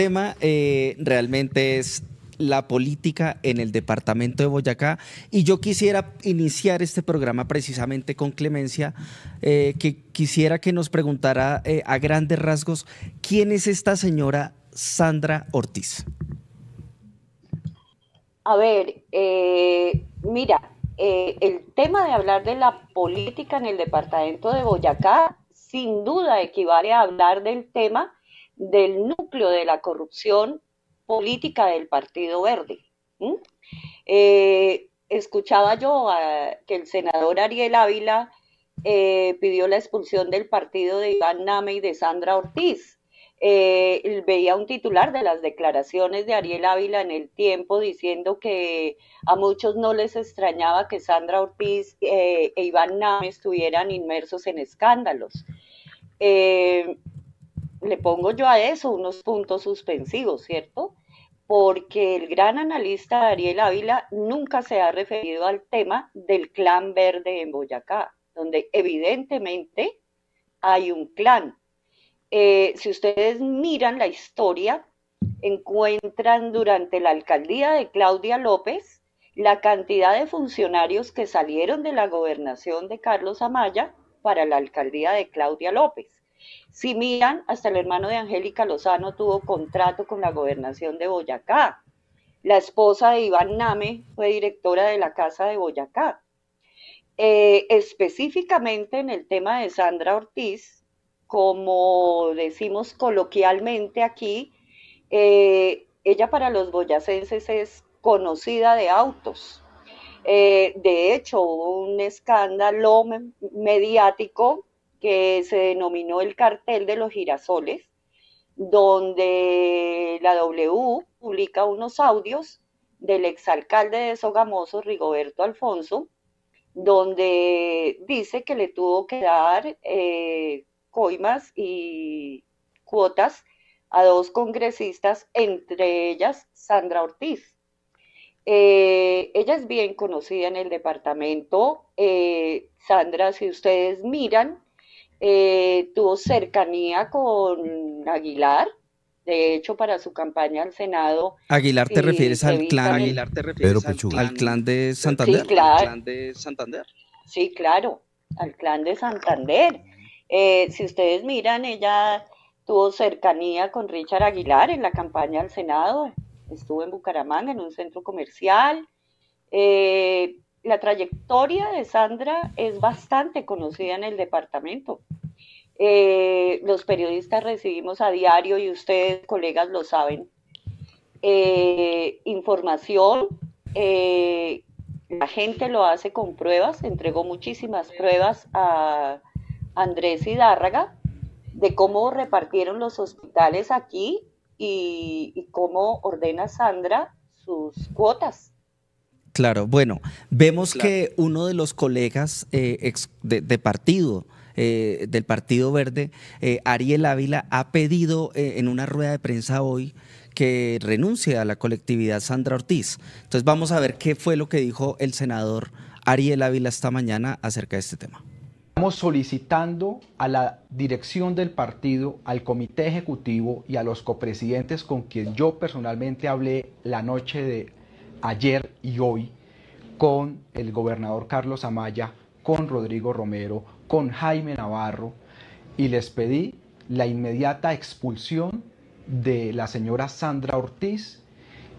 tema eh, realmente es la política en el departamento de Boyacá. Y yo quisiera iniciar este programa precisamente con Clemencia, eh, que quisiera que nos preguntara eh, a grandes rasgos quién es esta señora Sandra Ortiz. A ver, mira, el tema de hablar de la política en el departamento de Boyacá sin duda equivale a hablar del tema del núcleo de la corrupción política del Partido Verde. Eh, escuchaba yo que el senador Ariel Ávila eh, pidió la expulsión del partido de Iván Name y de Sandra Ortiz. Eh, veía un titular de las declaraciones de Ariel Ávila en el tiempo diciendo que a muchos no les extrañaba que Sandra Ortiz e Iván Name estuvieran inmersos en escándalos le pongo yo a eso unos puntos suspensivos, ¿cierto? Porque el gran analista Ariel Ávila nunca se ha referido al tema del clan verde en Boyacá, donde evidentemente hay un clan. Eh, si ustedes miran la historia, encuentran durante la alcaldía de Claudia López la cantidad de funcionarios que salieron de la gobernación de Carlos Amaya para la alcaldía de Claudia López. Si miran, hasta el hermano de Angélica Lozano tuvo contrato con la gobernación de Boyacá. La esposa de Iván Name fue directora de la Casa de Boyacá. Eh, específicamente en el tema de Sandra Ortiz, como decimos coloquialmente aquí, eh, ella para los boyacenses es conocida de autos. Eh, de hecho, hubo un escándalo mediático que se denominó el cartel de los girasoles, donde la W publica unos audios del exalcalde de Sogamoso, Rigoberto Alfonso, donde dice que le tuvo que dar eh, coimas y cuotas a dos congresistas, entre ellas Sandra Ortiz. Eh, ella es bien conocida en el departamento. Eh, Sandra, si ustedes miran eh, tuvo cercanía con Aguilar, de hecho, para su campaña al Senado. Aguilar, ¿te refieres al clan? Aguilar, al clan, de Santander? Sí, claro. Al clan de Santander. Sí, claro, al clan de Santander. Eh, si ustedes miran, ella tuvo cercanía con Richard Aguilar en la campaña al Senado. Estuvo en Bucaramanga, en un centro comercial. Eh, la trayectoria de Sandra es bastante conocida en el departamento. Eh, los periodistas recibimos a diario, y ustedes, colegas, lo saben, eh, información. Eh, la gente lo hace con pruebas, entregó muchísimas pruebas a Andrés Hidárraga de cómo repartieron los hospitales aquí y cómo ordena Sandra sus cuotas Claro, bueno, vemos que uno de los colegas eh, de, partido, eh, del Partido Verde, eh, Ariel Ávila, ha pedido en una rueda de prensa hoy que renuncie a la colectividad Sandra Ortiz. Entonces vamos a ver qué fue lo que dijo el senador Ariel Ávila esta mañana acerca de este tema. Estamos solicitando a la dirección del partido, al comité ejecutivo y a los copresidentes con quien yo personalmente hablé la noche de ayer y hoy con el gobernador Carlos Amaya, con Rodrigo Romero, con Jaime Navarro, y les pedí la inmediata expulsión de la señora Sandra Ortiz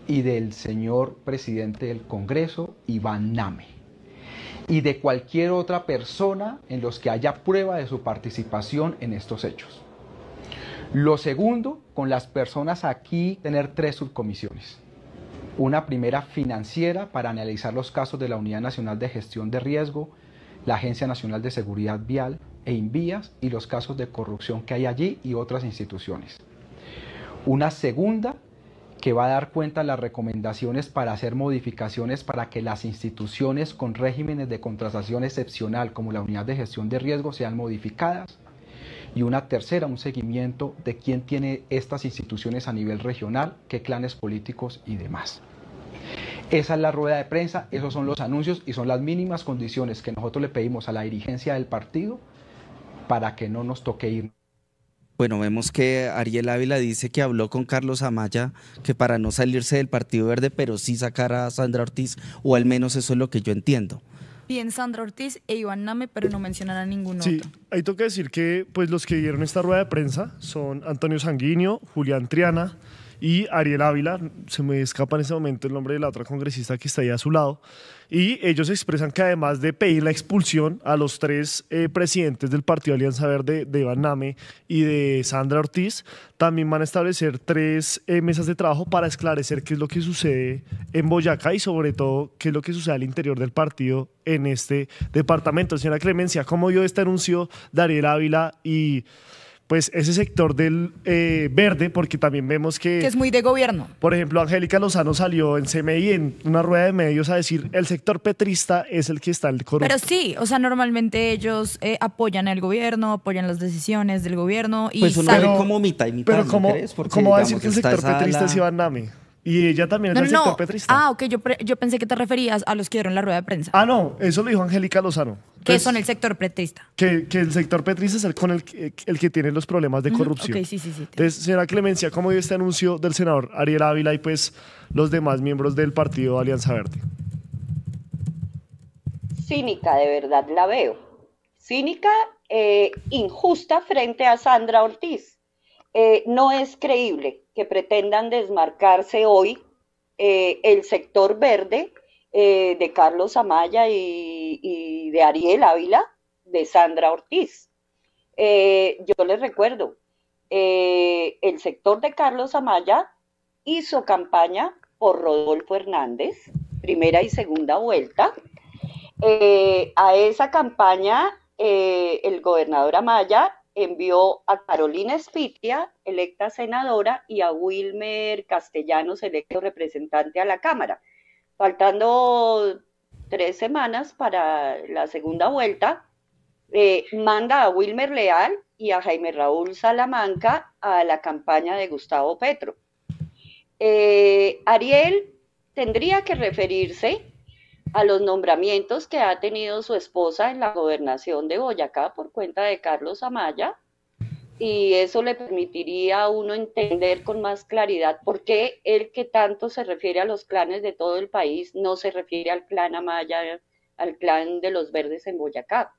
y del señor presidente del Congreso, Iván Name, y de cualquier otra persona en los que haya prueba de su participación en estos hechos. Lo segundo, con las personas aquí, tener tres subcomisiones una primera financiera para analizar los casos de la Unidad Nacional de Gestión de Riesgo, la Agencia Nacional de Seguridad Vial e Invías y los casos de corrupción que hay allí y otras instituciones. Una segunda que va a dar cuenta de las recomendaciones para hacer modificaciones para que las instituciones con regímenes de contratación excepcional como la Unidad de Gestión de Riesgo sean modificadas y una tercera, un seguimiento de quién tiene estas instituciones a nivel regional, qué clanes políticos y demás. Esa es la rueda de prensa, esos son los anuncios y son las mínimas condiciones que nosotros le pedimos a la dirigencia del partido para que no nos toque ir. Bueno, vemos que Ariel Ávila dice que habló con Carlos Amaya, que para no salirse del Partido Verde, pero sí sacar a Sandra Ortiz, o al menos eso es lo que yo entiendo piden Sandra Ortiz e Iván Name, pero no mencionará a ninguno. Sí, ahí toca decir que pues, los que dieron esta rueda de prensa son Antonio Sanguinio, Julián Triana, y Ariel Ávila, se me escapa en ese momento el nombre de la otra congresista que está ahí a su lado, y ellos expresan que además de pedir la expulsión a los tres eh, presidentes del Partido Alianza Verde, de Iván Name y de Sandra Ortiz, también van a establecer tres eh, mesas de trabajo para esclarecer qué es lo que sucede en Boyacá y sobre todo qué es lo que sucede al interior del partido en este departamento. Señora Clemencia, ¿cómo vio este anuncio de Ariel Ávila y pues ese sector del eh, verde, porque también vemos que... Que es muy de gobierno. Por ejemplo, Angélica Lozano salió en CMI en una rueda de medios a decir, el sector petrista es el que está el corrupto. Pero sí, o sea, normalmente ellos eh, apoyan al gobierno, apoyan las decisiones del gobierno y... Pues como y Pero ¿cómo, va a decir que el sector petrista es Iván Nami? Y ella también es del sector petrista. Ah, ok, yo, yo pensé que te referías a los que dieron la rueda de prensa. Ah, no, eso lo dijo Angélica Lozano. Que pues son el sector petrista? Que, el sector petrista es el con el, eh, el que tiene los problemas de corrupción. sí, sí, sí, Entonces, será clemencia, ¿cómo vio este anuncio del senador Ariel Ávila y pues los demás miembros del partido Alianza Verde? Cínica, de verdad la veo. Cínica, eh, injusta frente a Sandra Ortiz. Eh, no es creíble que pretendan desmarcarse hoy el sector verde eh, de Carlos Amaya y, de Ariel Ávila, de Sandra Ortiz. Eh, yo les recuerdo, eh, el sector de Carlos Amaya hizo campaña por Rodolfo Hernández, primera y segunda vuelta. a esa campaña, el gobernador Amaya envió a Carolina Espitia, electa senadora, y a Wilmer Castellanos, electo representante a la Cámara faltando tres semanas para la segunda vuelta, eh, manda a Wilmer Leal y a Jaime Raúl Salamanca a la campaña de Gustavo Petro. Eh, Ariel tendría que referirse a los nombramientos que ha tenido su esposa en la gobernación de Boyacá por cuenta de Carlos Amaya, y eso le permitiría a uno entender con más claridad por qué el que tanto se refiere a los clanes de todo el país no se refiere al clan Amaya, al clan de los verdes en Boyacá.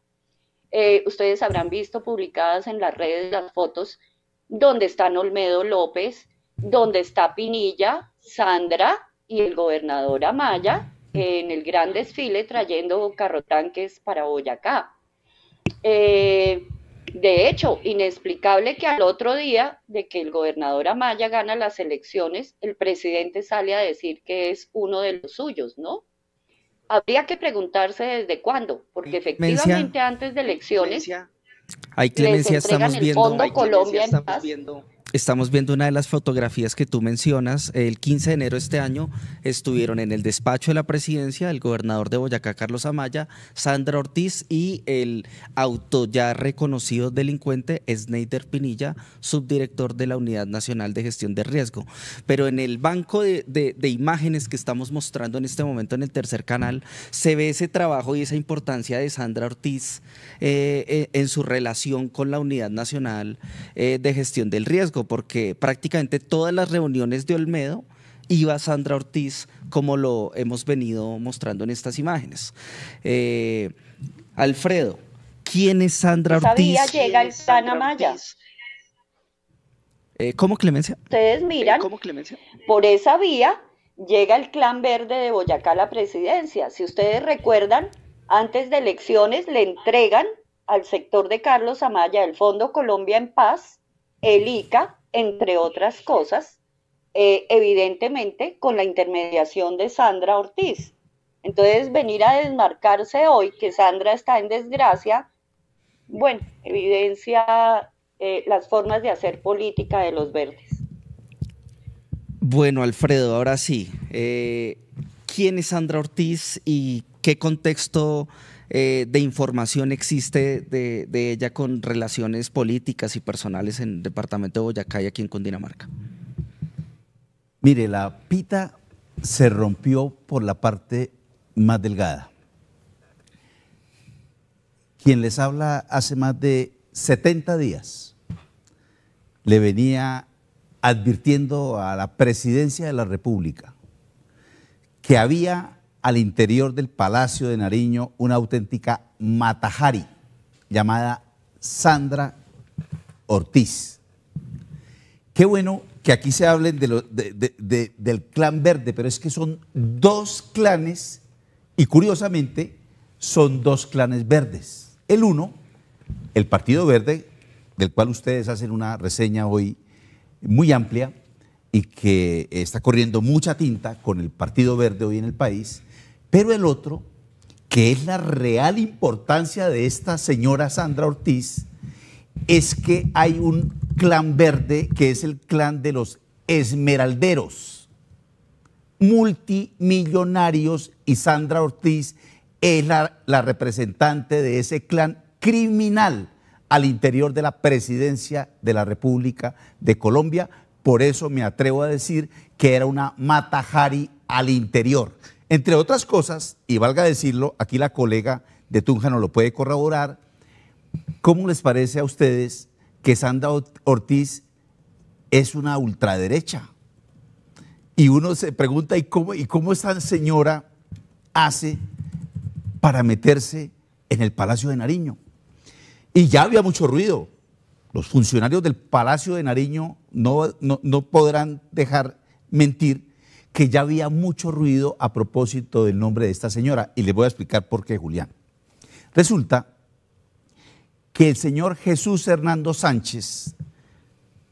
Eh, ustedes habrán visto publicadas en las redes las fotos donde están Olmedo López, donde está Pinilla, Sandra y el gobernador Amaya en el gran desfile trayendo carrotanques para Boyacá. Eh, de hecho, inexplicable que al otro día de que el gobernador Amaya gana las elecciones, el presidente sale a decir que es uno de los suyos, ¿no? Habría que preguntarse desde cuándo, porque efectivamente antes de elecciones... Hay clemencia, estamos viendo. Viendo estamos viendo una de las fotografías que tú mencionas. El 15 de enero de este año estuvieron en el despacho de la presidencia el gobernador de Boyacá, Carlos Amaya, Sandra Ortiz y el auto ya reconocido delincuente, Sneider Pinilla, subdirector de la Unidad Nacional de Gestión de Riesgo. Pero en el banco de, imágenes que estamos mostrando en este momento en el tercer canal, se ve ese trabajo y esa importancia de Sandra Ortiz eh, eh, en su relación con la Unidad Nacional eh, de Gestión del Riesgo porque prácticamente todas las reuniones de Olmedo iba Sandra Ortiz, como lo hemos venido mostrando en estas imágenes. Eh, Alfredo, ¿quién es Sandra Ortiz? Esa llega el clan amaya? Eh, ¿Cómo, Clemencia? Ustedes eh, miran, ¿Cómo, Clemencia? por esa vía llega el clan verde de Boyacá a la presidencia. Si ustedes recuerdan, antes de elecciones le entregan al sector de Carlos Amaya el Fondo Colombia en Paz el ICA, entre otras cosas, eh, evidentemente con la intermediación de Sandra Ortiz. Entonces, venir a desmarcarse hoy que Sandra está en desgracia, bueno, evidencia eh, las formas de hacer política de los verdes. Bueno, Alfredo, ahora sí. Eh, ¿Quién es Sandra Ortiz y qué contexto eh, de información existe de, de, ella con relaciones políticas y personales en el departamento de Boyacá y aquí en Cundinamarca? Mire, la pita se rompió por la parte más delgada. Quien les habla hace más de 70 días le venía advirtiendo a la presidencia de la República que había al interior del Palacio de Nariño una auténtica matajari llamada Sandra Ortiz. Qué bueno que aquí se hablen de del clan verde, pero es que son dos clanes y curiosamente son dos clanes verdes. El uno, el Partido Verde, del cual ustedes hacen una reseña hoy muy amplia y que está corriendo mucha tinta con el Partido Verde hoy en el país, pero el otro, que es la real importancia de esta señora Sandra Ortiz, es que hay un clan verde que es el clan de los esmeralderos, multimillonarios, y Sandra Ortiz es la, representante de ese clan criminal al interior de la presidencia de la República de Colombia. Por eso me atrevo a decir que era una matajari al interior. Entre otras cosas, y valga decirlo, aquí la colega de Tunja nos lo puede corroborar, ¿cómo les parece a ustedes que Sandra Ortiz es una ultraderecha? Y uno se pregunta, ¿y cómo, y cómo esta señora hace para meterse en el Palacio de Nariño? Y ya había mucho ruido. Los funcionarios del Palacio de Nariño no, no, no podrán dejar mentir que ya había mucho ruido a propósito del nombre de esta señora. Y les voy a explicar por qué, Julián. Resulta que el señor Jesús Hernando Sánchez,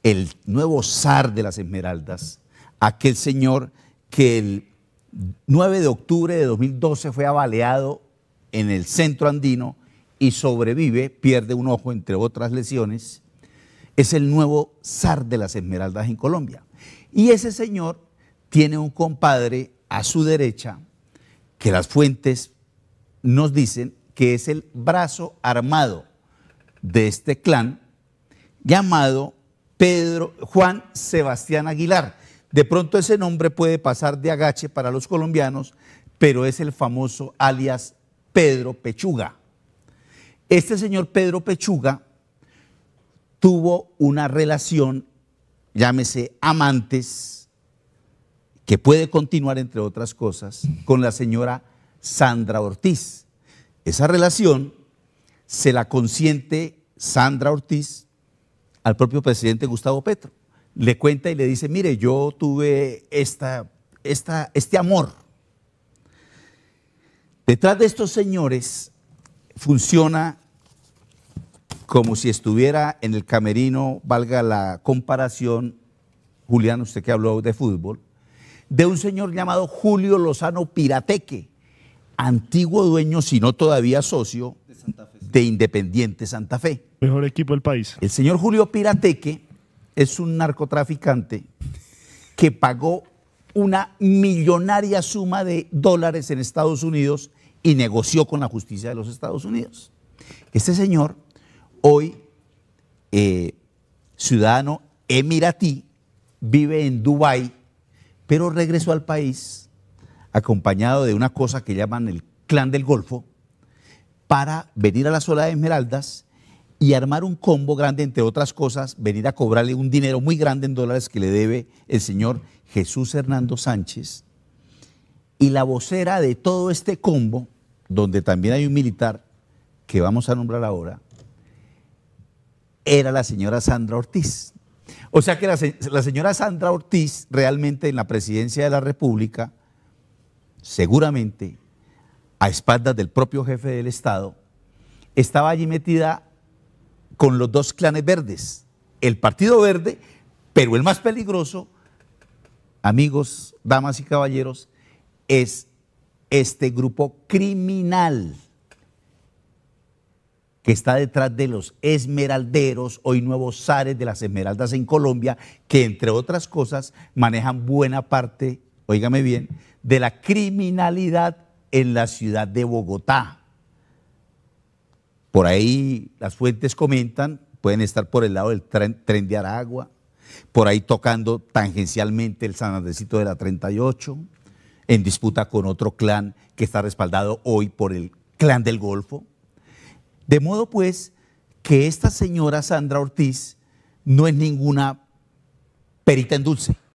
el nuevo zar de las Esmeraldas, aquel señor que el 9 de octubre de 2012 fue abaleado en el centro andino y sobrevive, pierde un ojo entre otras lesiones, es el nuevo zar de las Esmeraldas en Colombia. Y ese señor tiene un compadre a su derecha que las fuentes nos dicen que es el brazo armado de este clan llamado Pedro Juan Sebastián Aguilar. De pronto ese nombre puede pasar de agache para los colombianos, pero es el famoso alias Pedro Pechuga. Este señor Pedro Pechuga tuvo una relación, llámese amantes, que puede continuar, entre otras cosas, con la señora Sandra Ortiz. Esa relación se la consiente Sandra Ortiz al propio presidente Gustavo Petro. Le cuenta y le dice, mire, yo tuve esta, este amor. Detrás de estos señores funciona como si estuviera en el camerino, valga la comparación, Julián, usted que habló de fútbol, de un señor llamado Julio Lozano Pirateque, antiguo dueño, si no todavía socio, de, Independiente Santa Fe. Mejor equipo del país. El señor Julio Pirateque es un narcotraficante que pagó una millonaria suma de dólares en Estados Unidos y negoció con la justicia de los Estados Unidos. Este señor, hoy eh, ciudadano emiratí, vive en Dubái pero regresó al país acompañado de una cosa que llaman el clan del Golfo para venir a la Sola de Esmeraldas y armar un combo grande, entre otras cosas, venir a cobrarle un dinero muy grande en dólares que le debe el señor Jesús Hernando Sánchez. Y la vocera de todo este combo, donde también hay un militar que vamos a nombrar ahora, era la señora Sandra Ortiz, o sea que la, señora Sandra Ortiz realmente en la presidencia de la República, seguramente a espaldas del propio jefe del Estado, estaba allí metida con los dos clanes verdes. El Partido Verde, pero el más peligroso, amigos, damas y caballeros, es este grupo criminal que está detrás de los esmeralderos, hoy nuevos zares de las esmeraldas en Colombia, que entre otras cosas manejan buena parte, óigame bien, de la criminalidad en la ciudad de Bogotá. Por ahí las fuentes comentan, pueden estar por el lado del tren, de Aragua, por ahí tocando tangencialmente el San de la 38, en disputa con otro clan que está respaldado hoy por el clan del Golfo de modo pues que esta señora Sandra Ortiz no es ninguna perita en dulce.